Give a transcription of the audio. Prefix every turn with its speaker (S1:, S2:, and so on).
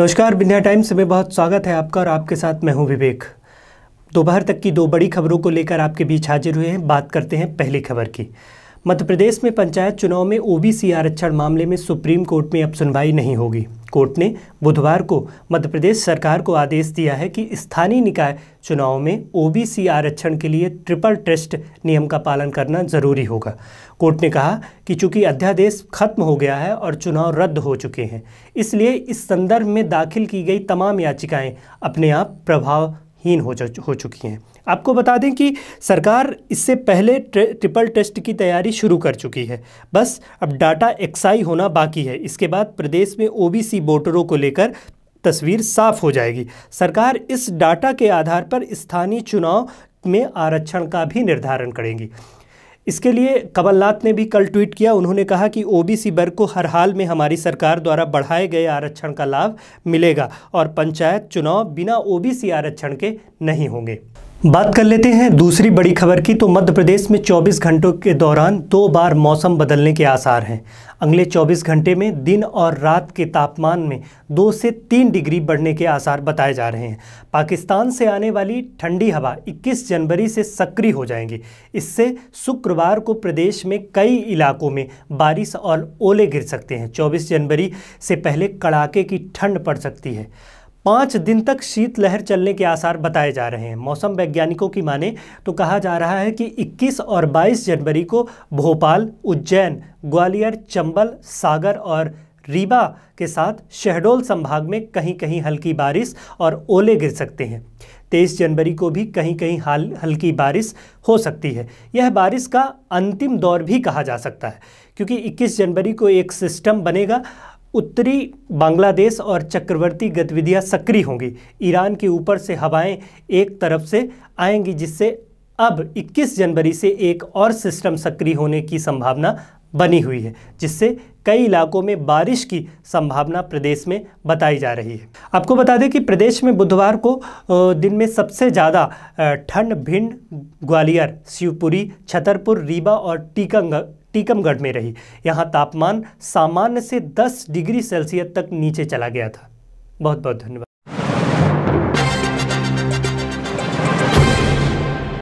S1: नमस्कार बिन्या टाइम्स में बहुत स्वागत है आपका और आपके साथ मैं हूं विवेक दोपहर तक की दो बड़ी खबरों को लेकर आपके बीच हाजिर हुए हैं बात करते हैं पहली खबर की मध्य प्रदेश में पंचायत चुनाव में ओबीसी आरक्षण मामले में सुप्रीम कोर्ट में अब सुनवाई नहीं होगी कोर्ट ने बुधवार को मध्य प्रदेश सरकार को आदेश दिया है कि स्थानीय निकाय चुनाव में ओबीसी आरक्षण के लिए ट्रिपल टेस्ट नियम का पालन करना जरूरी होगा कोर्ट ने कहा कि चूंकि अध्यादेश खत्म हो गया है और चुनाव रद्द हो चुके हैं इसलिए इस संदर्भ में दाखिल की गई तमाम याचिकाएं अपने आप प्रभाव हीन हो हो चुकी हैं आपको बता दें कि सरकार इससे पहले ट्रिपल टेस्ट की तैयारी शुरू कर चुकी है बस अब डाटा एक्साई होना बाकी है इसके बाद प्रदेश में ओबीसी वोटरों को लेकर तस्वीर साफ हो जाएगी सरकार इस डाटा के आधार पर स्थानीय चुनाव में आरक्षण का भी निर्धारण करेंगी इसके लिए कमलनाथ ने भी कल ट्वीट किया उन्होंने कहा कि ओबीसी वर्ग को हर हाल में हमारी सरकार द्वारा बढ़ाए गए आरक्षण का लाभ मिलेगा और पंचायत चुनाव बिना ओबीसी आरक्षण के नहीं होंगे बात कर लेते हैं दूसरी बड़ी खबर की तो मध्य प्रदेश में 24 घंटों के दौरान दो बार मौसम बदलने के आसार हैं अगले 24 घंटे में दिन और रात के तापमान में दो से तीन डिग्री बढ़ने के आसार बताए जा रहे हैं पाकिस्तान से आने वाली ठंडी हवा 21 जनवरी से सक्रिय हो जाएंगी इससे शुक्रवार को प्रदेश में कई इलाकों में बारिश और ओले गिर सकते हैं चौबीस जनवरी से पहले कड़ाके की ठंड पड़ सकती है पाँच दिन तक शीतलहर चलने के आसार बताए जा रहे हैं मौसम वैज्ञानिकों की माने तो कहा जा रहा है कि 21 और 22 जनवरी को भोपाल उज्जैन ग्वालियर चंबल सागर और रीवा के साथ शहडोल संभाग में कहीं कहीं हल्की बारिश और ओले गिर सकते हैं तेईस जनवरी को भी कहीं कहीं हाल हल्की बारिश हो सकती है यह बारिश का अंतिम दौर भी कहा जा सकता है क्योंकि 21 जनवरी को एक सिस्टम बनेगा उत्तरी बांग्लादेश और चक्रवर्ती गतिविधियां सक्रिय होंगी ईरान के ऊपर से हवाएं एक तरफ से आएंगी जिससे अब 21 जनवरी से एक और सिस्टम सक्रिय होने की संभावना बनी हुई है जिससे कई इलाकों में बारिश की संभावना प्रदेश में बताई जा रही है आपको बता दें कि प्रदेश में बुधवार को दिन में सबसे ज़्यादा ठंड भिंड ग्वालियर शिवपुरी छतरपुर रीवा और टीकमगढ़ टीकमगढ़ में रही यहाँ तापमान सामान्य से 10 डिग्री सेल्सियस तक नीचे चला गया था बहुत बहुत धन्यवाद